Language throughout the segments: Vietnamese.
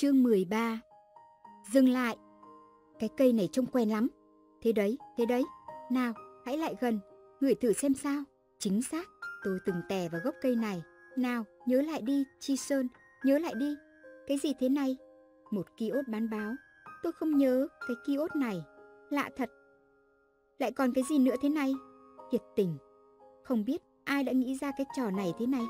Chương 13 Dừng lại Cái cây này trông quen lắm Thế đấy, thế đấy Nào, hãy lại gần Ngửi thử xem sao Chính xác Tôi từng tè vào gốc cây này Nào, nhớ lại đi, Chi Sơn Nhớ lại đi Cái gì thế này? Một kiosk bán báo Tôi không nhớ cái kiosk này Lạ thật Lại còn cái gì nữa thế này? Thiệt tình Không biết ai đã nghĩ ra cái trò này thế này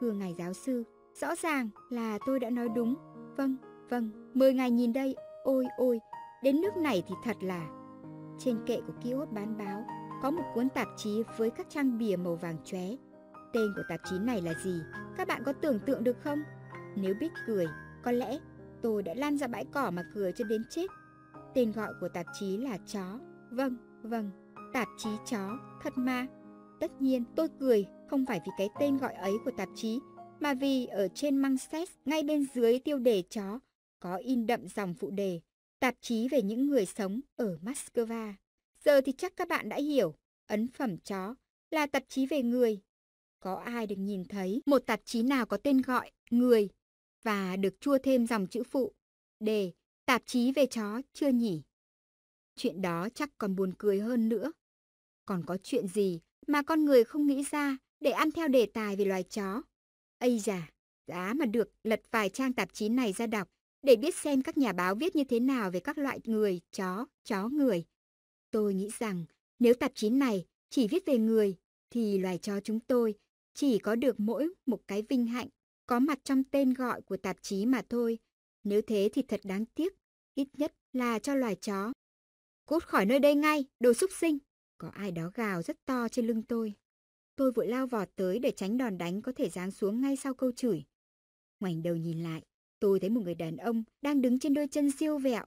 Thưa ngài giáo sư Rõ ràng là tôi đã nói đúng Vâng, vâng, mời ngày nhìn đây, ôi ôi, đến nước này thì thật là... Trên kệ của kiosk bán báo, có một cuốn tạp chí với các trang bìa màu vàng chóe. Tên của tạp chí này là gì? Các bạn có tưởng tượng được không? Nếu biết cười, có lẽ tôi đã lan ra bãi cỏ mà cười cho đến chết. Tên gọi của tạp chí là chó. Vâng, vâng, tạp chí chó, thật ma Tất nhiên, tôi cười không phải vì cái tên gọi ấy của tạp chí mà vì ở trên măng xét ngay bên dưới tiêu đề chó có in đậm dòng phụ đề tạp chí về những người sống ở Moscow. Giờ thì chắc các bạn đã hiểu, ấn phẩm chó là tạp chí về người. Có ai được nhìn thấy một tạp chí nào có tên gọi người và được chua thêm dòng chữ phụ đề tạp chí về chó chưa nhỉ? Chuyện đó chắc còn buồn cười hơn nữa. Còn có chuyện gì mà con người không nghĩ ra để ăn theo đề tài về loài chó Ây già, giá mà được lật vài trang tạp chí này ra đọc, để biết xem các nhà báo viết như thế nào về các loại người, chó, chó người. Tôi nghĩ rằng, nếu tạp chí này chỉ viết về người, thì loài chó chúng tôi chỉ có được mỗi một cái vinh hạnh có mặt trong tên gọi của tạp chí mà thôi. Nếu thế thì thật đáng tiếc, ít nhất là cho loài chó. Cút khỏi nơi đây ngay, đồ súc sinh! Có ai đó gào rất to trên lưng tôi. Tôi vội lao vọt tới để tránh đòn đánh có thể giáng xuống ngay sau câu chửi. Ngoảnh đầu nhìn lại, tôi thấy một người đàn ông đang đứng trên đôi chân siêu vẹo.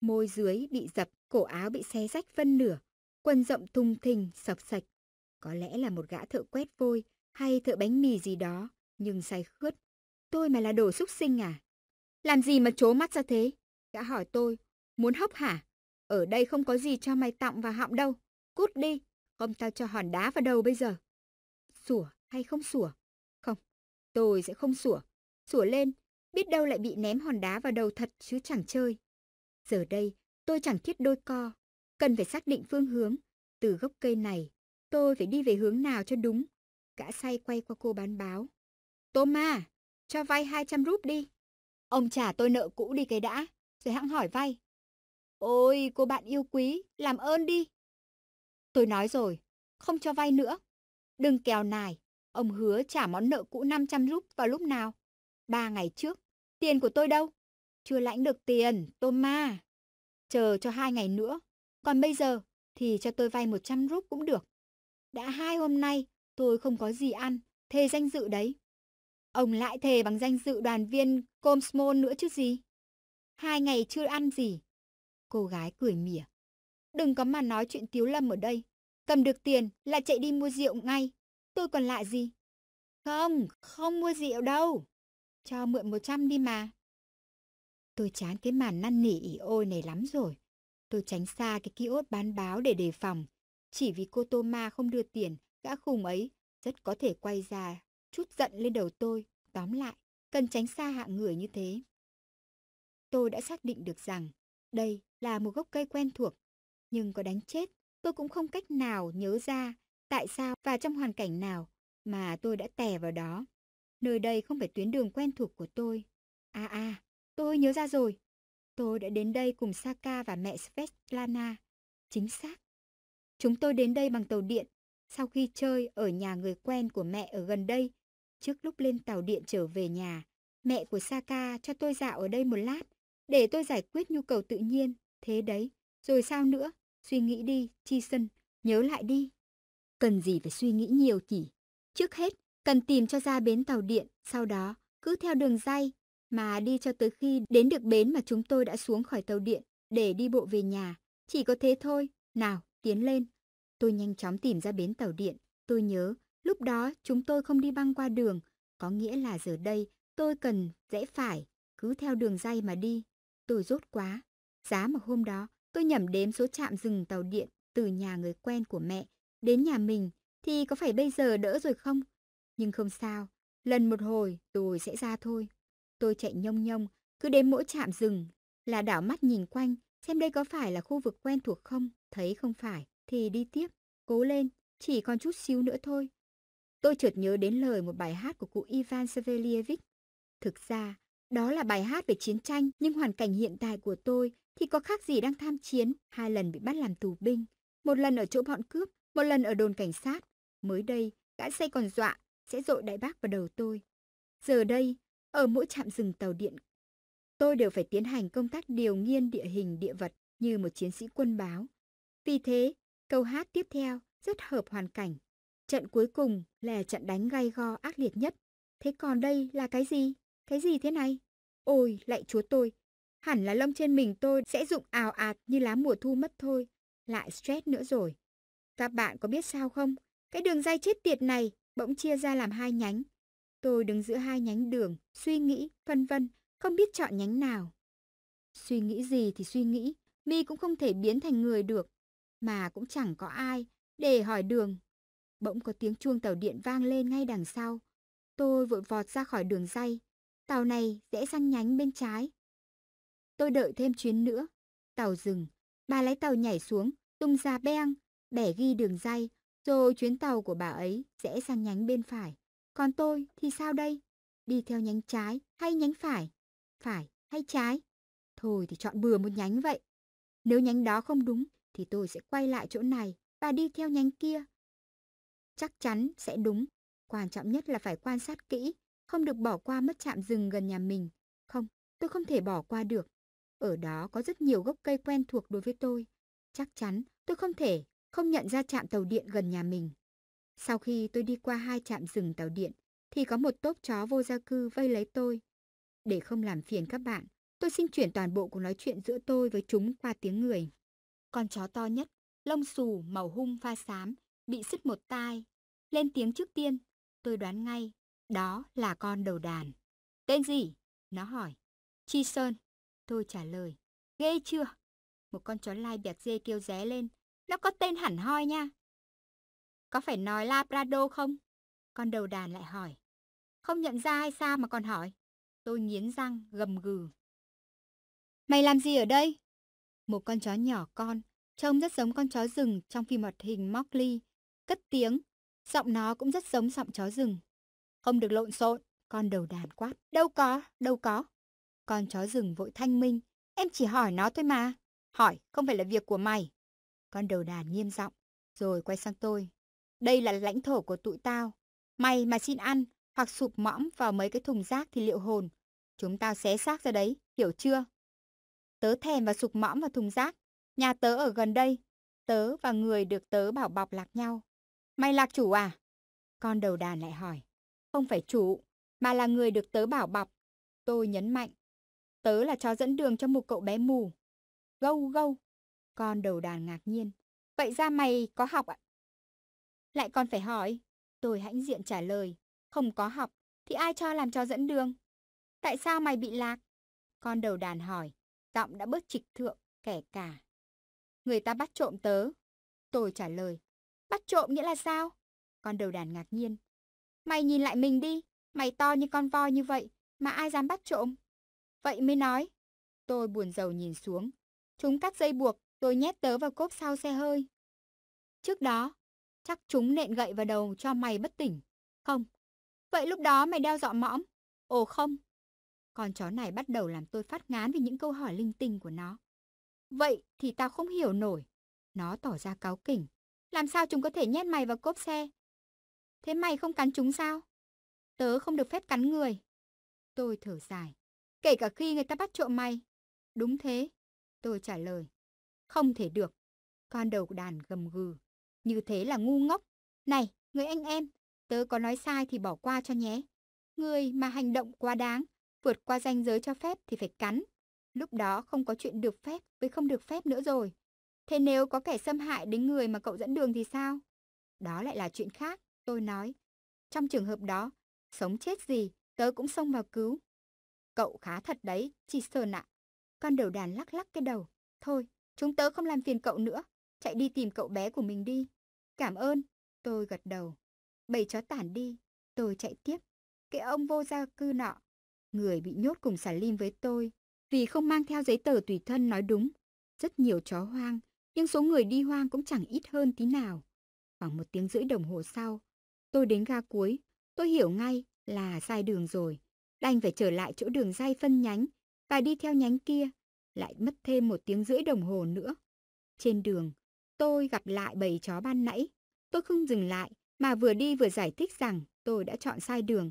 Môi dưới bị dập, cổ áo bị xé rách phân nửa, quần rộng thùng thình, sập sạch. Có lẽ là một gã thợ quét vôi hay thợ bánh mì gì đó, nhưng say khướt. Tôi mà là đồ xúc sinh à? Làm gì mà trố mắt ra thế? Gã hỏi tôi, muốn hốc hả? Ở đây không có gì cho mày tọng và họng đâu. Cút đi, không tao cho hòn đá vào đầu bây giờ sủa hay không sủa. Không, tôi sẽ không sủa. Sủa lên, biết đâu lại bị ném hòn đá vào đầu thật chứ chẳng chơi. Giờ đây, tôi chẳng thiết đôi co, cần phải xác định phương hướng. Từ gốc cây này, tôi phải đi về hướng nào cho đúng. Gã say quay qua cô bán báo. Tôm à, cho vay 200 rúp đi. Ông trả tôi nợ cũ đi cái đã, rồi hãng hỏi vay. Ôi, cô bạn yêu quý, làm ơn đi. Tôi nói rồi, không cho vay nữa. Đừng kèo nài, ông hứa trả món nợ cũ 500 rúp vào lúc nào? Ba ngày trước, tiền của tôi đâu? Chưa lãnh được tiền, tôm ma. Chờ cho hai ngày nữa, còn bây giờ thì cho tôi vay 100 rúp cũng được. Đã hai hôm nay, tôi không có gì ăn, thề danh dự đấy. Ông lại thề bằng danh dự đoàn viên Comsmon nữa chứ gì. Hai ngày chưa ăn gì. Cô gái cười mỉa. Đừng có mà nói chuyện tiếu lâm ở đây. Cầm được tiền là chạy đi mua rượu ngay. Tôi còn lạ gì? Không, không mua rượu đâu. Cho mượn 100 đi mà. Tôi chán cái màn năn nỉ ỉ ôi này lắm rồi. Tôi tránh xa cái kiosk bán báo để đề phòng. Chỉ vì cô Tô Ma không đưa tiền, gã khùng ấy rất có thể quay ra, chút giận lên đầu tôi. Tóm lại, cần tránh xa hạng người như thế. Tôi đã xác định được rằng đây là một gốc cây quen thuộc, nhưng có đánh chết tôi cũng không cách nào nhớ ra tại sao và trong hoàn cảnh nào mà tôi đã tè vào đó. Nơi đây không phải tuyến đường quen thuộc của tôi. À à, tôi nhớ ra rồi. Tôi đã đến đây cùng Saka và mẹ Svetlana. Chính xác. Chúng tôi đến đây bằng tàu điện, sau khi chơi ở nhà người quen của mẹ ở gần đây. Trước lúc lên tàu điện trở về nhà, mẹ của Saka cho tôi dạo ở đây một lát, để tôi giải quyết nhu cầu tự nhiên, thế đấy. Rồi sao nữa? Suy nghĩ đi, Chi Sân, nhớ lại đi. Cần gì phải suy nghĩ nhiều chỉ. Trước hết, cần tìm cho ra bến tàu điện, sau đó cứ theo đường dây mà đi cho tới khi đến được bến mà chúng tôi đã xuống khỏi tàu điện để đi bộ về nhà. Chỉ có thế thôi, nào, tiến lên. Tôi nhanh chóng tìm ra bến tàu điện. Tôi nhớ, lúc đó chúng tôi không đi băng qua đường, có nghĩa là giờ đây tôi cần rẽ phải, cứ theo đường dây mà đi. Tôi rốt quá. Giá mà hôm đó Tôi nhẩm đếm số chạm dừng tàu điện từ nhà người quen của mẹ đến nhà mình thì có phải bây giờ đỡ rồi không? Nhưng không sao, lần một hồi tôi sẽ ra thôi. Tôi chạy nhông nhông, cứ đến mỗi trạm dừng là đảo mắt nhìn quanh xem đây có phải là khu vực quen thuộc không, thấy không phải thì đi tiếp, cố lên, chỉ còn chút xíu nữa thôi. Tôi chợt nhớ đến lời một bài hát của cụ Ivan Savelievich Thực ra, đó là bài hát về chiến tranh, nhưng hoàn cảnh hiện tại của tôi thì có khác gì đang tham chiến, hai lần bị bắt làm tù binh, một lần ở chỗ bọn cướp, một lần ở đồn cảnh sát. Mới đây, gã say còn dọa, sẽ dội đại bác vào đầu tôi. Giờ đây, ở mỗi trạm dừng tàu điện, tôi đều phải tiến hành công tác điều nghiên địa hình địa vật như một chiến sĩ quân báo. Vì thế, câu hát tiếp theo rất hợp hoàn cảnh. Trận cuối cùng là trận đánh gay go ác liệt nhất. Thế còn đây là cái gì? Cái gì thế này? Ôi, lại chúa tôi, hẳn là lông trên mình tôi sẽ rụng ào ạt như lá mùa thu mất thôi. Lại stress nữa rồi. Các bạn có biết sao không? Cái đường dây chết tiệt này bỗng chia ra làm hai nhánh. Tôi đứng giữa hai nhánh đường, suy nghĩ, phân vân, không biết chọn nhánh nào. Suy nghĩ gì thì suy nghĩ, mi cũng không thể biến thành người được, mà cũng chẳng có ai để hỏi đường. Bỗng có tiếng chuông tàu điện vang lên ngay đằng sau. Tôi vội vọt ra khỏi đường dây, Tàu này rẽ sang nhánh bên trái. Tôi đợi thêm chuyến nữa. Tàu dừng. Bà lái tàu nhảy xuống, tung ra beng, bẻ ghi đường dây, rồi chuyến tàu của bà ấy rẽ sang nhánh bên phải. Còn tôi thì sao đây? Đi theo nhánh trái hay nhánh phải? Phải hay trái? Thôi thì chọn bừa một nhánh vậy. Nếu nhánh đó không đúng thì tôi sẽ quay lại chỗ này và đi theo nhánh kia. Chắc chắn sẽ đúng. Quan trọng nhất là phải quan sát kỹ không được bỏ qua mất chạm rừng gần nhà mình. Không, tôi không thể bỏ qua được. Ở đó có rất nhiều gốc cây quen thuộc đối với tôi. Chắc chắn tôi không thể không nhận ra trạm tàu điện gần nhà mình. Sau khi tôi đi qua hai trạm rừng tàu điện, thì có một tốp chó vô gia cư vây lấy tôi. Để không làm phiền các bạn, tôi xin chuyển toàn bộ cuộc nói chuyện giữa tôi với chúng qua tiếng người. Con chó to nhất, lông xù, màu hung pha xám, bị sứt một tai. Lên tiếng trước tiên, tôi đoán ngay đó là con đầu đàn. Tên gì? Nó hỏi. Chi Sơn. Tôi trả lời. Ghê chưa? Một con chó lai bẹc dê kêu ré lên. Nó có tên hẳn hoi nha. Có phải nói Labrador không? Con đầu đàn lại hỏi. Không nhận ra hay sao mà còn hỏi? Tôi nghiến răng, gầm gừ. Mày làm gì ở đây? Một con chó nhỏ con, trông rất giống con chó rừng trong phim hoạt hình Mowgli, cất tiếng, giọng nó cũng rất giống giọng chó rừng không được lộn xộn, con đầu đàn quát. Đâu có, đâu có. Con chó rừng vội thanh minh, em chỉ hỏi nó thôi mà. Hỏi không phải là việc của mày. Con đầu đàn nghiêm giọng, rồi quay sang tôi. Đây là lãnh thổ của tụi tao. Mày mà xin ăn hoặc sụp mõm vào mấy cái thùng rác thì liệu hồn. Chúng tao xé xác ra đấy, hiểu chưa? Tớ thèm và sụp mõm vào thùng rác. Nhà tớ ở gần đây. Tớ và người được tớ bảo bọc lạc nhau. Mày lạc chủ à? Con đầu đàn lại hỏi không phải chủ, mà là người được tớ bảo bọc. Tôi nhấn mạnh. Tớ là chó dẫn đường cho một cậu bé mù. Gâu gâu. Con đầu đàn ngạc nhiên. Vậy ra mày có học ạ? Lại còn phải hỏi. Tôi hãnh diện trả lời. Không có học, thì ai cho làm chó dẫn đường? Tại sao mày bị lạc? Con đầu đàn hỏi. Giọng đã bớt trịch thượng, kẻ cả. Người ta bắt trộm tớ. Tôi trả lời. Bắt trộm nghĩa là sao? Con đầu đàn ngạc nhiên. Mày nhìn lại mình đi, mày to như con voi như vậy, mà ai dám bắt trộm? Vậy mới nói. Tôi buồn rầu nhìn xuống. Chúng cắt dây buộc, tôi nhét tớ vào cốp sau xe hơi. Trước đó, chắc chúng nện gậy vào đầu cho mày bất tỉnh. Không. Vậy lúc đó mày đeo dọ mõm. Ồ không. Con chó này bắt đầu làm tôi phát ngán vì những câu hỏi linh tinh của nó. Vậy thì tao không hiểu nổi. Nó tỏ ra cáu kỉnh. Làm sao chúng có thể nhét mày vào cốp xe Thế mày không cắn chúng sao? Tớ không được phép cắn người. Tôi thở dài. Kể cả khi người ta bắt trộm mày. Đúng thế. Tôi trả lời. Không thể được. Con đầu đàn gầm gừ. Như thế là ngu ngốc. Này, người anh em, tớ có nói sai thì bỏ qua cho nhé. Người mà hành động quá đáng, vượt qua ranh giới cho phép thì phải cắn. Lúc đó không có chuyện được phép với không được phép nữa rồi. Thế nếu có kẻ xâm hại đến người mà cậu dẫn đường thì sao? Đó lại là chuyện khác. Tôi nói, trong trường hợp đó, sống chết gì, tớ cũng xông vào cứu. Cậu khá thật đấy, Chisern ạ. Con đầu đàn lắc lắc cái đầu. Thôi, chúng tớ không làm phiền cậu nữa, chạy đi tìm cậu bé của mình đi. Cảm ơn, tôi gật đầu. Bầy chó tản đi, tôi chạy tiếp. Cái ông vô gia cư nọ, người bị nhốt cùng xà lim với tôi, vì không mang theo giấy tờ tùy thân nói đúng. Rất nhiều chó hoang, nhưng số người đi hoang cũng chẳng ít hơn tí nào. Khoảng một tiếng rưỡi đồng hồ sau, Tôi đến ga cuối, tôi hiểu ngay là sai đường rồi. Đành phải trở lại chỗ đường dây phân nhánh và đi theo nhánh kia, lại mất thêm một tiếng rưỡi đồng hồ nữa. Trên đường, tôi gặp lại bầy chó ban nãy. Tôi không dừng lại, mà vừa đi vừa giải thích rằng tôi đã chọn sai đường.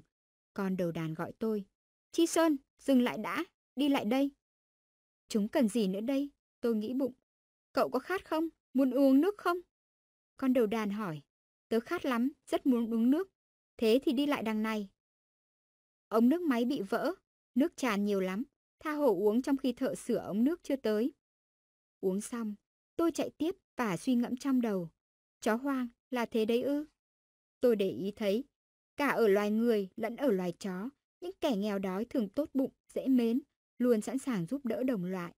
Con đầu đàn gọi tôi. Chi Sơn, dừng lại đã, đi lại đây. Chúng cần gì nữa đây? Tôi nghĩ bụng. Cậu có khát không? Muốn uống nước không? Con đầu đàn hỏi. Tớ khát lắm, rất muốn uống nước. Thế thì đi lại đằng này. Ống nước máy bị vỡ, nước tràn nhiều lắm. Tha hồ uống trong khi thợ sửa ống nước chưa tới. Uống xong, tôi chạy tiếp và suy ngẫm trong đầu. Chó hoang là thế đấy ư? Tôi để ý thấy, cả ở loài người lẫn ở loài chó, những kẻ nghèo đói thường tốt bụng, dễ mến, luôn sẵn sàng giúp đỡ đồng loại.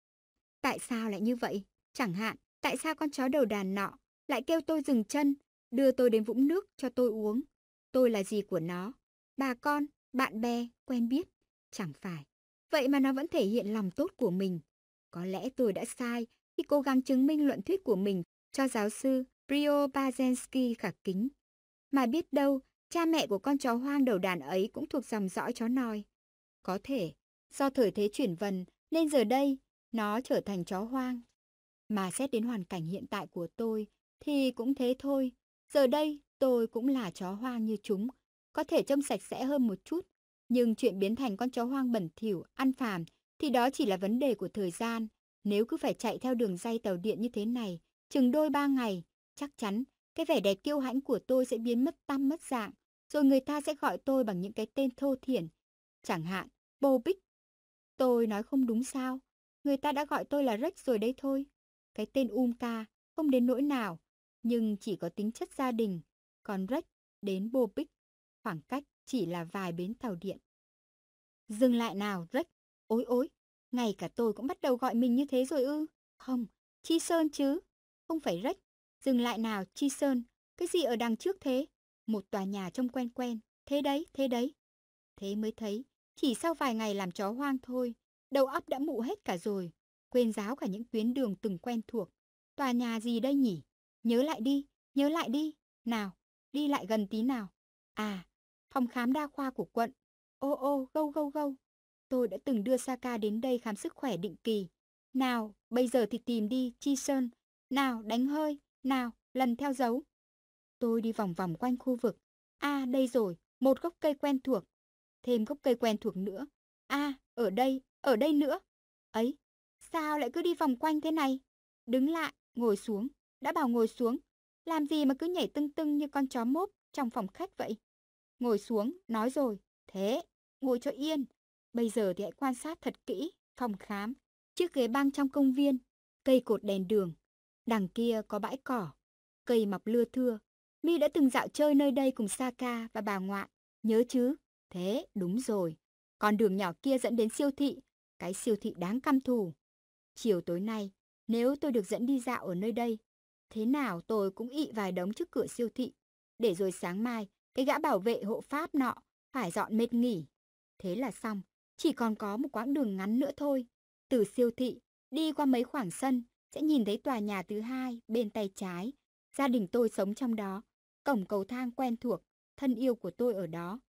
Tại sao lại như vậy? Chẳng hạn, tại sao con chó đầu đàn nọ lại kêu tôi dừng chân đưa tôi đến vũng nước cho tôi uống. Tôi là gì của nó? Bà con, bạn bè, quen biết? Chẳng phải. Vậy mà nó vẫn thể hiện lòng tốt của mình. Có lẽ tôi đã sai khi cố gắng chứng minh luận thuyết của mình cho giáo sư Rio Bazensky khả kính. Mà biết đâu, cha mẹ của con chó hoang đầu đàn ấy cũng thuộc dòng dõi chó nòi. Có thể, do thời thế chuyển vần nên giờ đây nó trở thành chó hoang. Mà xét đến hoàn cảnh hiện tại của tôi thì cũng thế thôi, Giờ đây, tôi cũng là chó hoang như chúng, có thể trông sạch sẽ hơn một chút, nhưng chuyện biến thành con chó hoang bẩn thỉu, ăn phàm thì đó chỉ là vấn đề của thời gian. Nếu cứ phải chạy theo đường dây tàu điện như thế này, chừng đôi ba ngày, chắc chắn cái vẻ đẹp kiêu hãnh của tôi sẽ biến mất tăm mất dạng, rồi người ta sẽ gọi tôi bằng những cái tên thô thiển. Chẳng hạn, Bô Bích. Tôi nói không đúng sao, người ta đã gọi tôi là Rex rồi đấy thôi. Cái tên Um Ca không đến nỗi nào, nhưng chỉ có tính chất gia đình, còn Rex đến Bô khoảng cách chỉ là vài bến tàu điện. Dừng lại nào, Rex ối ối, ngay cả tôi cũng bắt đầu gọi mình như thế rồi ư, không, Chi Sơn chứ, không phải Rex dừng lại nào, Chi Sơn, cái gì ở đằng trước thế, một tòa nhà trông quen quen, thế đấy, thế đấy. Thế mới thấy, chỉ sau vài ngày làm chó hoang thôi, đầu óc đã mụ hết cả rồi, quên giáo cả những tuyến đường từng quen thuộc. Tòa nhà gì đây nhỉ? Nhớ lại đi, nhớ lại đi, nào, đi lại gần tí nào. À, phòng khám đa khoa của quận. Ô ô, gâu gâu gâu. Tôi đã từng đưa Saka đến đây khám sức khỏe định kỳ. Nào, bây giờ thì tìm đi, Chi Sơn. Nào, đánh hơi, nào, lần theo dấu. Tôi đi vòng vòng quanh khu vực. À, đây rồi, một gốc cây quen thuộc. Thêm gốc cây quen thuộc nữa. À, ở đây, ở đây nữa. Ấy, sao lại cứ đi vòng quanh thế này? Đứng lại, ngồi xuống, đã bảo ngồi xuống. Làm gì mà cứ nhảy tưng tưng như con chó mốp trong phòng khách vậy? Ngồi xuống, nói rồi. Thế, ngồi cho yên. Bây giờ thì hãy quan sát thật kỹ, phòng khám, chiếc ghế băng trong công viên, cây cột đèn đường. Đằng kia có bãi cỏ, cây mọc lưa thưa. Mi đã từng dạo chơi nơi đây cùng Saka và bà ngoại, nhớ chứ? Thế, đúng rồi. Con đường nhỏ kia dẫn đến siêu thị, cái siêu thị đáng căm thù. Chiều tối nay, nếu tôi được dẫn đi dạo ở nơi đây, thế nào tôi cũng ị vài đống trước cửa siêu thị. Để rồi sáng mai, cái gã bảo vệ hộ pháp nọ phải dọn mệt nghỉ. Thế là xong, chỉ còn có một quãng đường ngắn nữa thôi. Từ siêu thị, đi qua mấy khoảng sân, sẽ nhìn thấy tòa nhà thứ hai bên tay trái. Gia đình tôi sống trong đó, cổng cầu thang quen thuộc, thân yêu của tôi ở đó.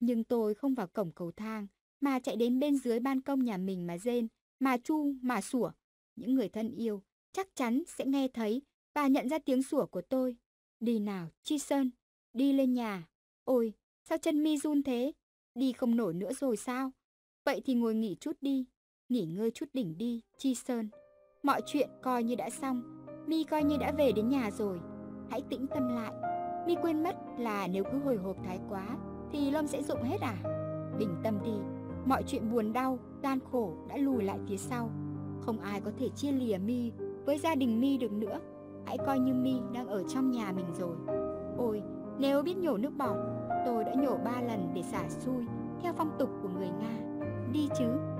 Nhưng tôi không vào cổng cầu thang, mà chạy đến bên dưới ban công nhà mình mà rên, mà chu, mà sủa. Những người thân yêu chắc chắn sẽ nghe thấy Bà nhận ra tiếng sủa của tôi. Đi nào, Chi Sơn, đi lên nhà. Ôi, sao chân mi run thế? Đi không nổi nữa rồi sao? Vậy thì ngồi nghỉ chút đi, nghỉ ngơi chút đỉnh đi, Chi Sơn. Mọi chuyện coi như đã xong, mi coi như đã về đến nhà rồi. Hãy tĩnh tâm lại. Mi quên mất là nếu cứ hồi hộp thái quá thì Lâm sẽ rụng hết à? Bình tâm đi, mọi chuyện buồn đau, gian khổ đã lùi lại phía sau. Không ai có thể chia lìa Mi với gia đình Mi được nữa hãy coi như mi đang ở trong nhà mình rồi. Ôi, nếu biết nhổ nước bọt, tôi đã nhổ ba lần để xả xui theo phong tục của người Nga. Đi chứ.